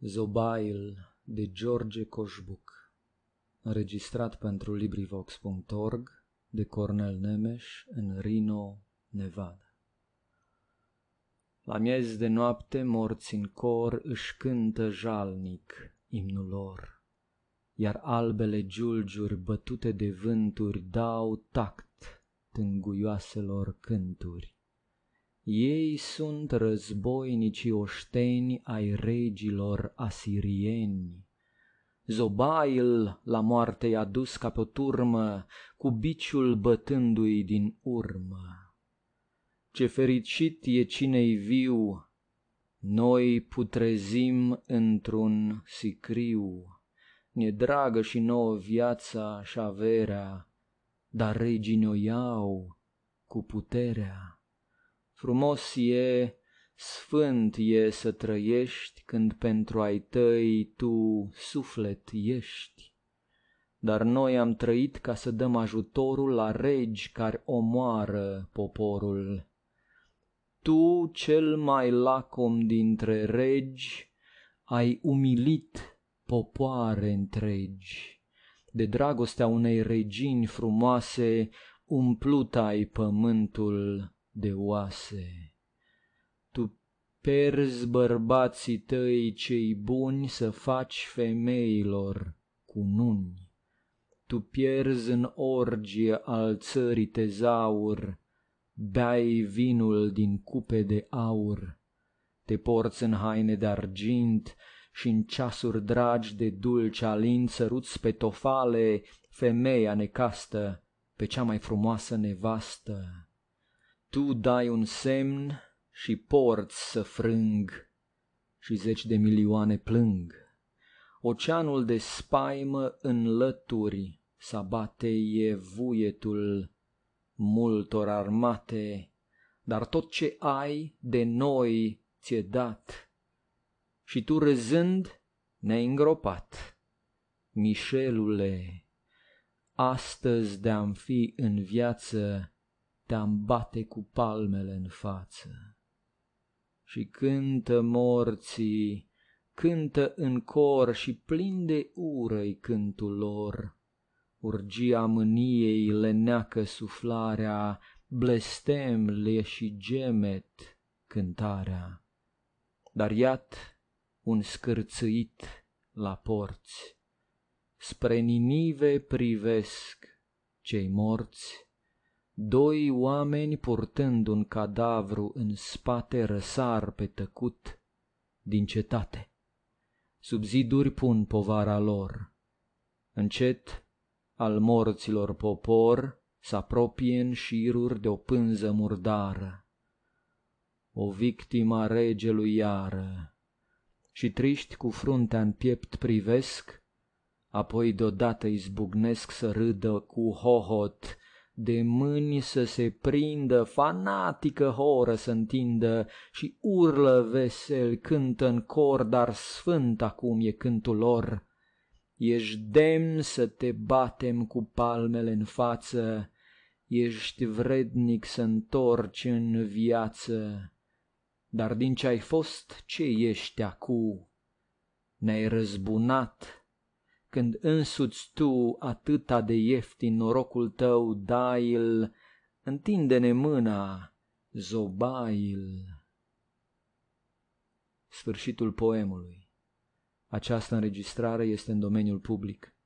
Zobail de George Coșbuc Înregistrat pentru LibriVox.org de Cornel Nemes în Reno, Nevada La miez de noapte morți în cor își cântă jalnic imnul lor, Iar albele giulgiuri bătute de vânturi dau tact tânguioaselor cânturi. Ei sunt războinicii oșteni ai regilor asirieni. Zobail la moarte i-a dus ca pe turmă, cu biciul bătându-i din urmă. Ce fericit e cine-i viu, noi putrezim într-un sicriu. Ne dragă și nouă viața și averea, dar regii ne iau cu puterea. Frumos e, sfânt e să trăiești când pentru ai tăi tu suflet ești. Dar noi am trăit ca să dăm ajutorul la regi care omoară poporul. Tu, cel mai lacom dintre regi, ai umilit popoare întregi. De dragostea unei regini frumoase umplut ai pământul de oase. Tu perzi bărbații tăi cei buni să faci femeilor cu nuni. Tu pierzi în orgie al țării tezaur, beai vinul din cupe de aur, te porți în haine de argint și în ceasuri dragi de dulce alin săruți pe tofale, femeia necastă, pe cea mai frumoasă nevastă. Tu dai un semn și porți să frâng și zeci de milioane plâng. Oceanul de spaimă în lături bate e vuietul multor armate, dar tot ce ai de noi ți-e dat și tu râzând ne-ai îngropat. Mișelule, astăzi de-am fi în viață, te-am bate cu palmele în față. Și cântă morții, cântă în cor și plin de ură cântul lor. Urgia mâniei le neacă suflarea, blestem le și gemet cântarea. Dar iat un scârțâit la porți, spre Ninive privesc cei morți Doi oameni purtând un cadavru în spate răsar pe tăcut din cetate. Sub ziduri pun povara lor. Încet, al morților popor, s-apropie în șiruri de o pânză murdară. O victima regelui iară. Și triști cu fruntea în piept privesc, apoi deodată izbucnesc să râdă cu hohot, de mâini să se prindă, fanatică horă să întindă și urlă vesel, cântă în cor, dar sfânt acum e cântul lor. Ești demn să te batem cu palmele în față, ești vrednic să întorci în viață, dar din ce ai fost, ce ești acum? Ne-ai răzbunat când însuți tu atâta de ieftin norocul tău dai-l, întinde-ne mâna, zobail. Sfârșitul poemului. Această înregistrare este în domeniul public.